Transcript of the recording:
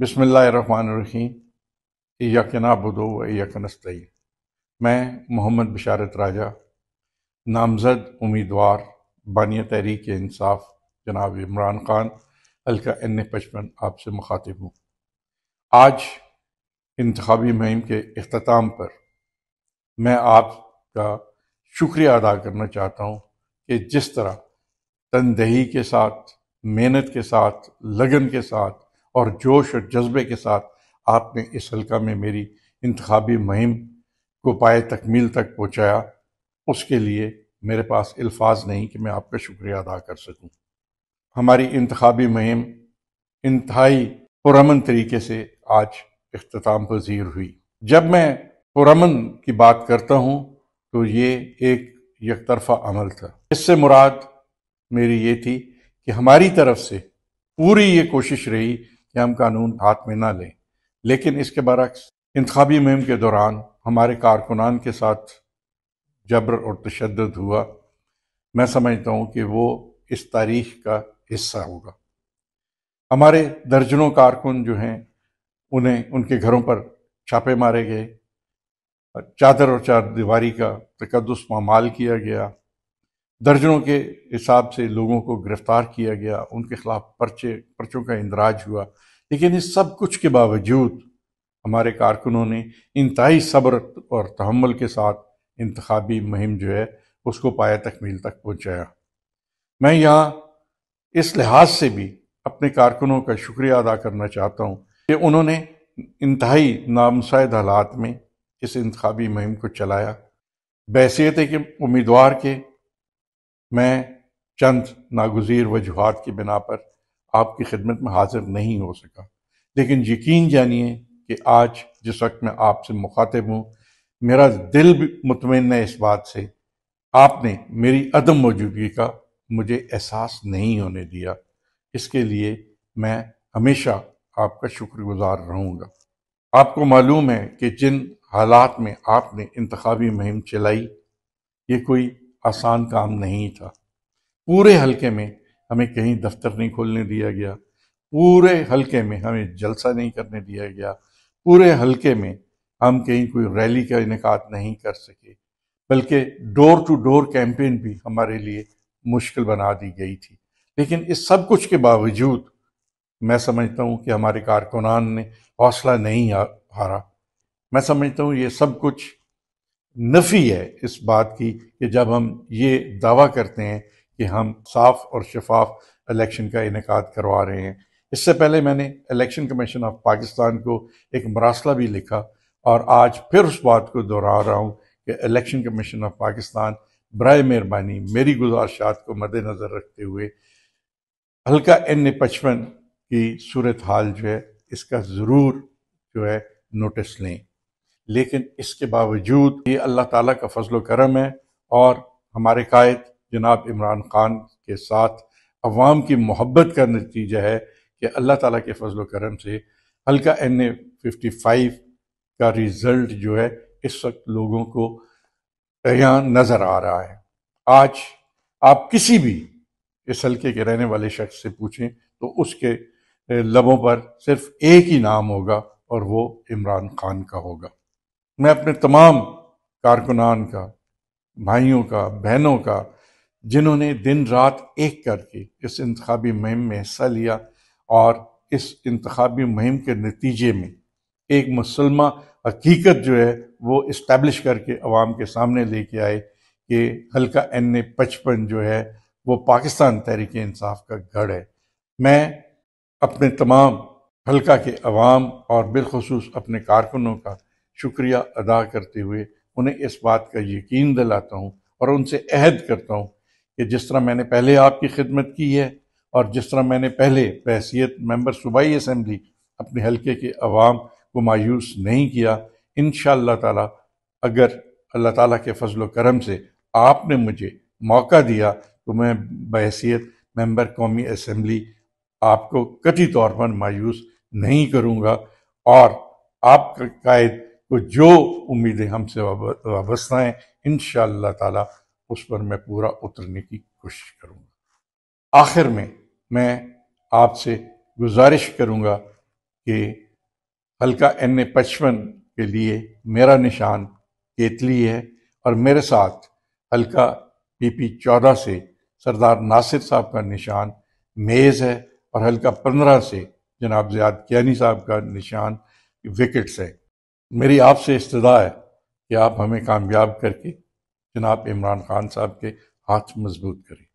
बसमीम यकनाबुदो यकनस्तई मैं मोहम्मद बशारत राजा नामजद उम्मीदवार बानिया तहरीक इंसाफ जनाब इमरान खान हल्का एन पचपन आपसे मुखातिब हूँ आज इंतबी मुहिम के अख्ताम पर मैं आपका शुक्रिया अदा करना चाहता हूँ कि जिस तरह तनदही के साथ मेहनत के साथ लगन के साथ और जोश और जज्बे के साथ आपने इस हलका में मेरी इंतबी मुहिम को पाए तकमील तक पहुँचाया उसके लिए मेरे पास अल्फाज नहीं कि मैं आपका शुक्रिया अदा कर सकूँ हमारी इंतबी मुहिम इंतहाई पुरमन तरीके से आज अख्ताम पजीर हुई जब मैं पुरमन की बात करता हूँ तो ये एक यकतरफा अमल था इससे मुराद मेरी ये थी कि हमारी तरफ से पूरी ये कोशिश रही कि हम कानून हाथ में ना लें लेकिन इसके बरक्स इंतबी मुहिम के दौरान हमारे कारकुनान के साथ जबर और तशद हुआ मैं समझता हूँ कि वो इस तारीख का हिस्सा होगा हमारे दर्जनों कारकुन जो हैं उन्हें उनके घरों पर छापे मारे गए चादर और चार दीवारी का तकदस मामाल किया गया दर्जनों के हिसाब से लोगों को गिरफ्तार किया गया उनके खिलाफ पर्चे पर्चों का इंदराज हुआ लेकिन इस सब कुछ के बावजूद हमारे कारकुनों ने इंतहाई सब्र और तहमल के साथ इंतबी मुहिम जो है उसको पाया तकमील तक पहुँचाया मैं यहाँ इस लिहाज से भी अपने कारकुनों का शुक्रिया अदा करना चाहता हूँ कि उन्होंने इंतहाई नामसायद हालात में इस इंतबी मुहिम को चलाया बैसीत के उम्मीदवार के मैं चंद नागुजीर वजूहत की बिना पर आपकी खिदमत में हाजिर नहीं हो सका लेकिन यकीन जानिए कि आज जिस वक्त मैं आपसे मुखातिब हूँ मेरा दिल भी मुतमिन है इस बात से आपने मेरी अदम मौजूदगी का मुझे एहसास नहीं होने दिया इसके लिए मैं हमेशा आपका शुक्रगुजार रहूँगा आपको मालूम है कि जिन हालात में आपने इंतबी मुहिम चलाई ये कोई आसान काम नहीं था पूरे हलके में हमें कहीं दफ्तर नहीं खोलने दिया गया पूरे हलके में हमें जलसा नहीं करने दिया गया पूरे हलके में हम कहीं कोई रैली का इनका नहीं कर सके बल्कि डोर टू डोर कैंपेन भी हमारे लिए मुश्किल बना दी गई थी लेकिन इस सब कुछ के बावजूद मैं समझता हूँ कि हमारे कारकुनान ने हौसला नहीं हारा मैं समझता हूँ ये सब कुछ नफ़ी है इस बात की कि जब हम ये दावा करते हैं कि हम साफ और शफाफ इलेक्शन का इनका करवा रहे हैं इससे पहले मैंने इलेक्शन कमीशन ऑफ पाकिस्तान को एक मरासला भी लिखा और आज फिर उस बात को दोहरा रहा हूँ कि इलेक्शन कमीशन ऑफ पाकिस्तान बर मेहरबानी मेरी गुजारशात को मद्दनज़र रखते हुए हल्का एन ए पचपन की सूरत हाल जो है इसका ज़रूर जो है नोटिस लें लेकिन इसके बावजूद ये अल्लाह ताला का फजल करम है और हमारे कायद जनाब इमरान खान के साथ अवाम की मोहब्बत का नतीजा है कि अल्लाह ताला के फजल करम से हल्का एन ए फाइव का रिज़ल्ट जो है इस वक्त लोगों को यहाँ नज़र आ रहा है आज आप किसी भी इस हल्के के रहने वाले शख्स से पूछें तो उसके लबों पर सिर्फ एक ही नाम होगा और वो इमरान खान का होगा मैं अपने तमाम कारकुनान का भाइयों का बहनों का जिन्होंने दिन रात एक करके इस इंतबी मुहिम में हिस्सा लिया और इस इंतबी मुहिम के नतीजे में एक मुसलमा हकीकत जो है वो इस्टेब्लिश करके अवाम के सामने लेके आए कि हल्का एन ए पचपन जो है वो पाकिस्तान तहरीक इंसाफ का गढ़ है मैं अपने तमाम हल्का के अवाम और बिलखसूस अपने कारकुनों का शुक्रिया अदा करते हुए उन्हें इस बात का यकीन दिलाता हूँ और उनसे अहद करता हूँ कि जिस तरह मैंने पहले आपकी खिदमत की है और जिस तरह मैंने पहले बहसीत मेंबर सूबाई असम्बली अपने हलके के अवाम को मायूस नहीं किया इन ताला अगर अल्लाह ताला के फजल करम से आपने मुझे मौका दिया तो मैं बहसीत मेंबर कौमी असम्बली आपको कथी तौर पर मायूस नहीं करूँगा और आपका कायद को तो जो उम्मीदें हमसे वाबस्ता हैं इन ताला उस पर मैं पूरा उतरने की कोशिश करूँगा आखिर में मैं आपसे गुजारिश करूँगा कि हल्का एन ए पचपन के लिए मेरा निशान केतली है और मेरे साथ हल्का पी पी चौदह से सरदार नासिर साहब का निशान मेज़ है और हल्का पंद्रह से जनाब जयाद कियानी साहब का निशान विकेट्स है मेरी आपसे इस्तदा है कि आप हमें कामयाब करके जनाब इमरान खान साहब के हाथ मजबूत करें